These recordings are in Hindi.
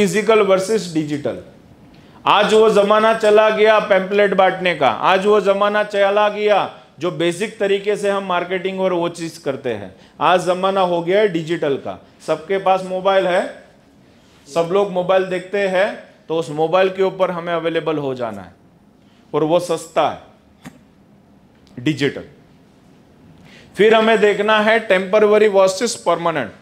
फिजिकल वर्सेस डिजिटल आज वो ज़माना चला गया पेम्पलेट बांटने का आज वो ज़माना चला गया जो बेसिक तरीके से हम मार्केटिंग और वो चीज़ करते हैं आज ज़माना हो गया है डिजिटल का सबके पास मोबाइल है सब लोग मोबाइल देखते हैं तो उस मोबाइल के ऊपर हमें अवेलेबल हो जाना है और वो सस्ता है डिजिटल फिर हमें देखना है टेम्परवरी वर्सेस परमानेंट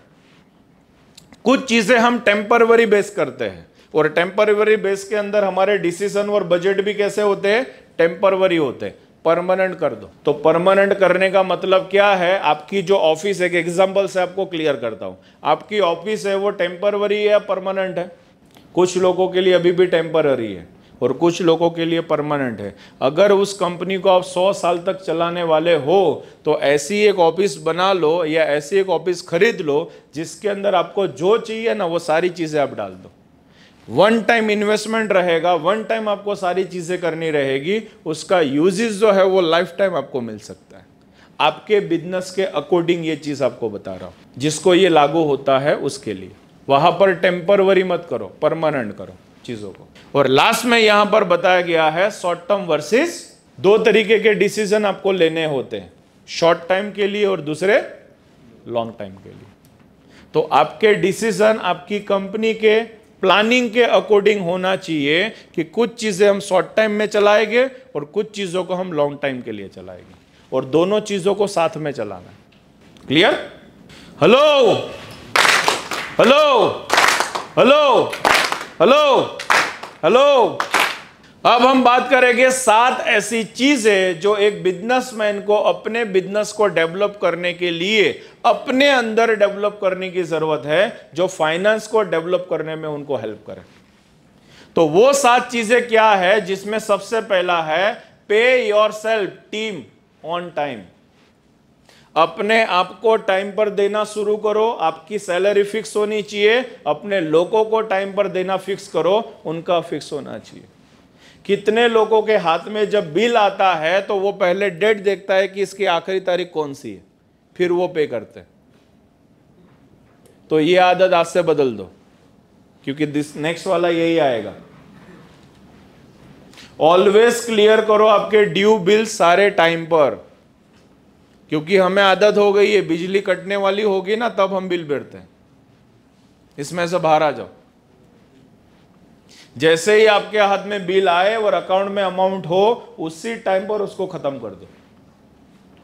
कुछ चीजें हम टेम्परवरी बेस करते हैं और टेम्परवरी बेस के अंदर हमारे डिसीजन और बजट भी कैसे होते हैं टेम्परवरी होते हैं परमानेंट कर दो तो परमानेंट करने का मतलब क्या है आपकी जो ऑफिस एक एग्जाम्पल से आपको क्लियर करता हूँ आपकी ऑफिस है वो टेम्परवरी है या परमानेंट है कुछ लोगों के लिए अभी भी टेम्पररी है और कुछ लोगों के लिए परमानेंट है अगर उस कंपनी को आप 100 साल तक चलाने वाले हो तो ऐसी एक ऑफिस बना लो या ऐसी एक ऑफिस खरीद लो जिसके अंदर आपको जो चाहिए ना वो सारी चीज़ें आप डाल दो वन टाइम इन्वेस्टमेंट रहेगा वन टाइम आपको सारी चीज़ें करनी रहेगी उसका यूजेस जो है वो लाइफ टाइम आपको मिल सकता है आपके बिजनेस के अकॉर्डिंग ये चीज़ आपको बता रहा हूँ जिसको ये लागू होता है उसके लिए वहाँ पर टेम्परवरी मत करो परमानेंट करो चीज़ों को और लास्ट में यहां पर बताया गया है शॉर्ट टर्म वर्सेस दो तरीके के डिसीजन आपको लेने होते हैं शॉर्ट टाइम के लिए और दूसरे लॉन्ग टाइम के लिए तो आपके डिसीजन आपकी कंपनी के प्लानिंग के अकॉर्डिंग होना चाहिए कि कुछ चीज़ें हम शॉर्ट टाइम में चलाएंगे और कुछ चीज़ों को हम लॉन्ग टाइम के लिए चलाएंगे और दोनों चीज़ों को साथ में चलाना clear hello hello hello hello hello अब हम बात करेंगे सात ऐसी चीजें जो एक बिजनेसमैन को अपने बिजनेस को डेवलप करने के लिए अपने अंदर डेवलप करने की जरूरत है जो फाइनेंस को डेवलप करने में उनको हेल्प करे तो वो सात चीजें क्या है जिसमें सबसे पहला है pay yourself team on time अपने आप को टाइम पर देना शुरू करो आपकी सैलरी फिक्स होनी चाहिए अपने लोगों को टाइम पर देना फिक्स करो उनका फिक्स होना चाहिए कितने लोगों के हाथ में जब बिल आता है तो वो पहले डेट देखता है कि इसकी आखिरी तारीख कौन सी है फिर वो पे करते हैं तो ये आदत आज से बदल दो क्योंकि दिस नेक्स्ट वाला यही आएगा ऑलवेज क्लियर करो आपके ड्यू बिल सारे टाइम पर क्योंकि हमें आदत हो गई है बिजली कटने वाली होगी ना तब हम बिल भरते हैं इसमें से बाहर आ जाओ जैसे ही आपके हाथ में बिल आए और अकाउंट में अमाउंट हो उसी टाइम पर उसको खत्म कर दो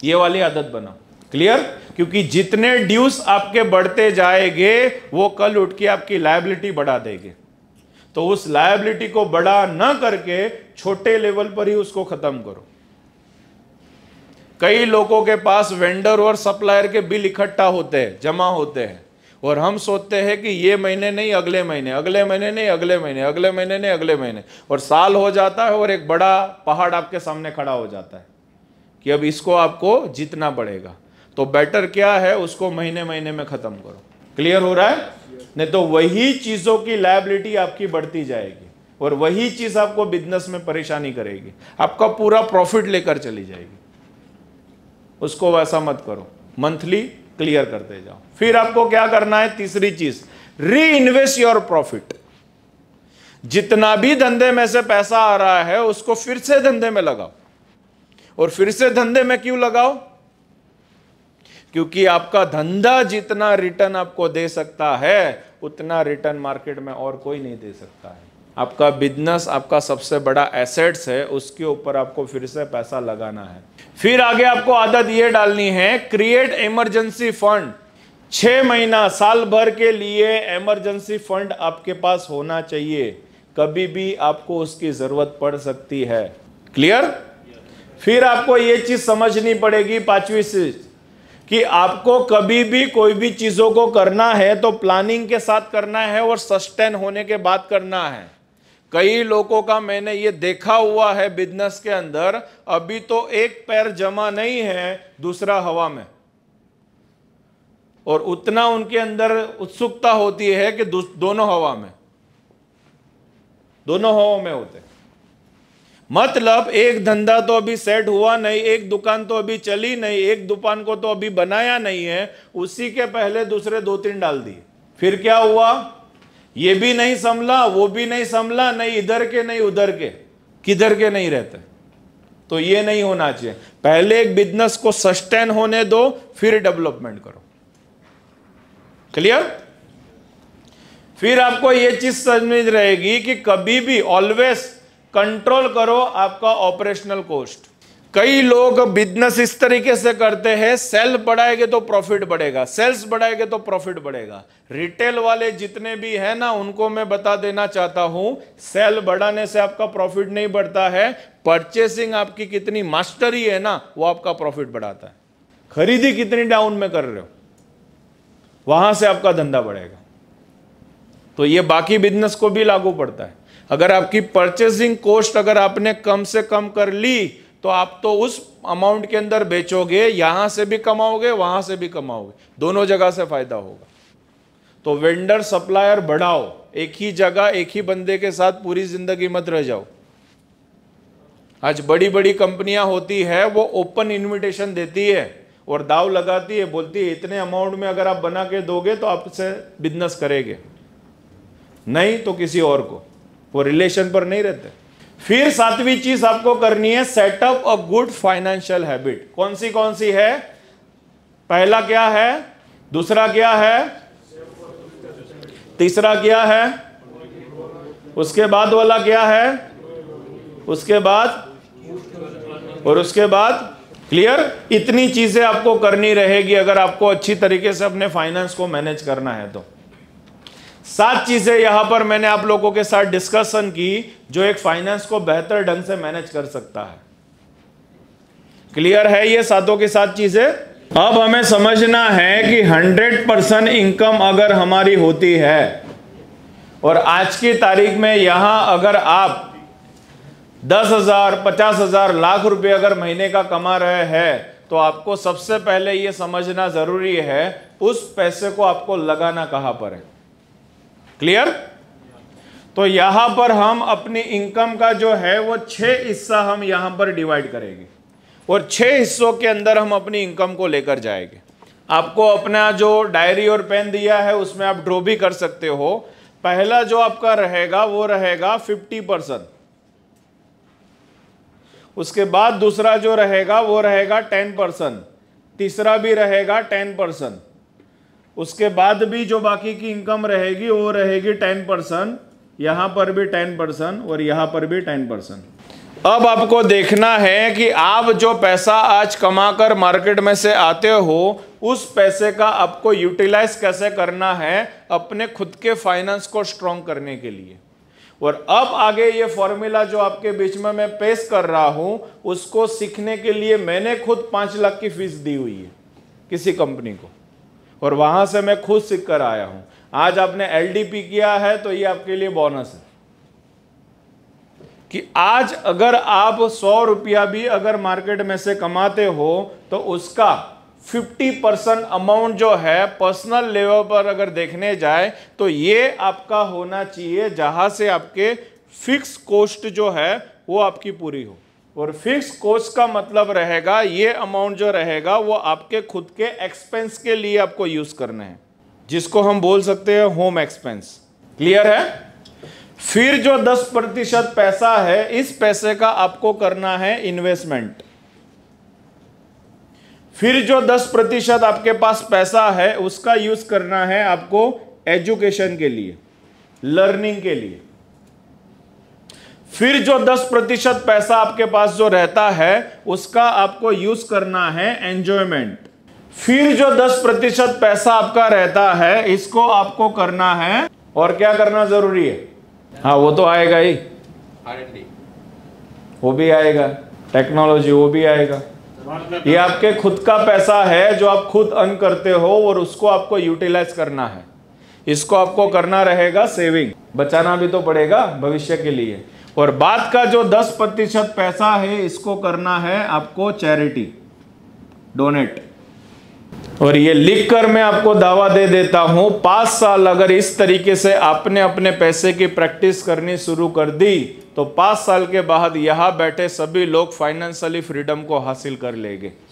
ये वाली आदत बनाओ क्लियर क्योंकि जितने ड्यूस आपके बढ़ते जाएंगे वो कल उठ के आपकी लाइबिलिटी बढ़ा देंगे तो उस लाइबिलिटी को बड़ा ना करके छोटे लेवल पर ही उसको खत्म करो कई लोगों के पास वेंडर और सप्लायर के बिल इकट्ठा होते हैं जमा होते हैं और हम सोचते हैं कि ये महीने नहीं अगले महीने अगले महीने नहीं अगले महीने अगले महीने नहीं अगले महीने और साल हो जाता है और एक बड़ा पहाड़ आपके सामने खड़ा हो जाता है कि अब इसको आपको जीतना पड़ेगा तो बेटर क्या है उसको महीने महीने में ख़त्म करो क्लियर हो रहा है नहीं तो वही चीज़ों की लाइबिलिटी आपकी बढ़ती जाएगी और वही चीज़ आपको बिजनेस में परेशानी करेगी आपका पूरा प्रॉफिट लेकर चली जाएगी उसको वैसा मत करो मंथली क्लियर करते जाओ फिर आपको क्या करना है तीसरी चीज री इन्वेस्ट योर प्रॉफिट जितना भी धंधे में से पैसा आ रहा है उसको फिर से धंधे में लगाओ और फिर से धंधे में क्यों लगाओ क्योंकि आपका धंधा जितना रिटर्न आपको दे सकता है उतना रिटर्न मार्केट में और कोई नहीं दे सकता है आपका बिजनेस आपका सबसे बड़ा एसेट्स है उसके ऊपर आपको फिर से पैसा लगाना है फिर आगे आपको आदत ये डालनी है क्रिएट इमरजेंसी फंड छः महीना साल भर के लिए इमरजेंसी फंड आपके पास होना चाहिए कभी भी आपको उसकी ज़रूरत पड़ सकती है क्लियर फिर आपको ये चीज़ समझनी पड़ेगी पांचवी चीज कि आपको कभी भी कोई भी चीज़ों को करना है तो प्लानिंग के साथ करना है और सस्टेन होने के बाद करना है कई लोगों का मैंने ये देखा हुआ है बिजनेस के अंदर अभी तो एक पैर जमा नहीं है दूसरा हवा में और उतना उनके अंदर उत्सुकता होती है कि दोनों हवा में दोनों हवाओं में होते मतलब एक धंधा तो अभी सेट हुआ नहीं एक दुकान तो अभी चली नहीं एक दुकान को तो अभी बनाया नहीं है उसी के पहले दूसरे दो तीन डाल दिए फिर क्या हुआ ये भी नहीं संभला वो भी नहीं संभला नहीं इधर के नहीं उधर के किधर के नहीं रहते तो ये नहीं होना चाहिए पहले एक बिजनेस को सस्टेन होने दो फिर डेवलपमेंट करो क्लियर फिर आपको ये चीज समझ रहेगी कि कभी भी ऑलवेज कंट्रोल करो आपका ऑपरेशनल कॉस्ट कई लोग बिजनेस इस तरीके से करते हैं सेल बढ़ाएंगे तो प्रॉफिट बढ़ेगा सेल्स बढ़ाएंगे तो प्रॉफिट बढ़ेगा रिटेल वाले जितने भी हैं ना उनको मैं बता देना चाहता हूं सेल बढ़ाने से आपका प्रॉफिट नहीं बढ़ता है परचेसिंग आपकी कितनी मास्टरी है ना वो आपका प्रॉफिट बढ़ाता है खरीदी कितनी डाउन में कर रहे हो वहां से आपका धंधा बढ़ेगा तो ये बाकी बिजनेस को भी लागू पड़ता है अगर आपकी परचेसिंग कॉस्ट अगर आपने कम से कम कर ली तो आप तो उस अमाउंट के अंदर बेचोगे यहां से भी कमाओगे वहां से भी कमाओगे दोनों जगह से फ़ायदा होगा तो वेंडर सप्लायर बढ़ाओ एक ही जगह एक ही बंदे के साथ पूरी ज़िंदगी मत रह जाओ आज बड़ी बड़ी कंपनियां होती है वो ओपन इनविटेशन देती है और दाव लगाती है बोलती है इतने अमाउंट में अगर आप बना के दोगे तो आपसे बिजनेस करेंगे नहीं तो किसी और को वो रिलेशन पर नहीं रहते फिर सातवीं चीज आपको करनी है setup a good financial habit कौन सी कौन सी है पहला क्या है दूसरा क्या है तीसरा क्या है उसके बाद वाला क्या है उसके बाद और उसके बाद क्लियर इतनी चीजें आपको करनी रहेगी अगर आपको अच्छी तरीके से अपने फाइनेंस को मैनेज करना है तो सात चीजें यहां पर मैंने आप लोगों के साथ डिस्कशन की जो एक फाइनेंस को बेहतर ढंग से मैनेज कर सकता है क्लियर है ये सातों की सात चीजें अब हमें समझना है कि 100 परसेंट इनकम अगर हमारी होती है और आज की तारीख में यहां अगर आप दस हजार पचास हजार लाख रुपए अगर महीने का कमा रहे हैं तो आपको सबसे पहले यह समझना जरूरी है उस पैसे को आपको लगाना कहां पर है क्लियर तो यहां पर हम अपनी इनकम का जो है वो छह हिस्सा हम यहां पर डिवाइड करेंगे और छह हिस्सों के अंदर हम अपनी इनकम को लेकर जाएंगे आपको अपना जो डायरी और पेन दिया है उसमें आप ड्रॉ भी कर सकते हो पहला जो आपका रहेगा वो रहेगा फिफ्टी परसेंट उसके बाद दूसरा जो रहेगा वो रहेगा टेन परसेंट तीसरा भी रहेगा टेन परसेंट उसके बाद भी जो बाकी की इनकम रहेगी वो रहेगी टेन परसेंट यहाँ पर भी टेन परसेंट और यहाँ पर भी टेन परसेंट अब आपको देखना है कि आप जो पैसा आज कमाकर मार्केट में से आते हो उस पैसे का आपको यूटिलाइज कैसे करना है अपने खुद के फाइनेंस को स्ट्रॉन्ग करने के लिए और अब आगे ये फॉर्मूला जो आपके बीच में मैं पेश कर रहा हूँ उसको सीखने के लिए मैंने खुद पाँच लाख की फीस दी हुई है किसी कंपनी को और वहां से मैं खुद सीख कर आया हूँ आज आपने पी किया है तो ये आपके लिए बोनस है कि आज अगर आप सौ रुपया भी अगर मार्केट में से कमाते हो तो उसका 50 परसेंट अमाउंट जो है पर्सनल लेवल पर अगर देखने जाए तो ये आपका होना चाहिए जहाँ से आपके फिक्स कॉस्ट जो है वो आपकी पूरी हो और फिक्स कोस्ट का मतलब रहेगा ये अमाउंट जो रहेगा वो आपके खुद के एक्सपेंस के लिए आपको यूज करना है जिसको हम बोल सकते हैं होम एक्सपेंस क्लियर है फिर जो 10 प्रतिशत पैसा है इस पैसे का आपको करना है इन्वेस्टमेंट फिर जो 10 प्रतिशत आपके पास पैसा है उसका यूज करना है आपको एजुकेशन के लिए लर्निंग के लिए फिर जो 10 प्रतिशत पैसा आपके पास जो रहता है उसका आपको यूज करना है एंजॉयमेंट फिर जो 10 प्रतिशत पैसा आपका रहता है इसको आपको करना है और क्या करना जरूरी है हाँ वो तो आएगा ही वो भी आएगा टेक्नोलॉजी वो भी आएगा ये आपके खुद का पैसा है जो आप खुद अर्न करते हो और उसको आपको यूटिलाइज करना है इसको आपको करना रहेगा सेविंग बचाना भी तो पड़ेगा भविष्य के लिए और बात का जो 10 प्रतिशत पैसा है इसको करना है आपको चैरिटी डोनेट और ये लिख कर मैं आपको दावा दे देता हूं पांच साल अगर इस तरीके से आपने अपने पैसे की प्रैक्टिस करनी शुरू कर दी तो पांच साल के बाद यहां बैठे सभी लोग फाइनेंशियली फ्रीडम को हासिल कर लेंगे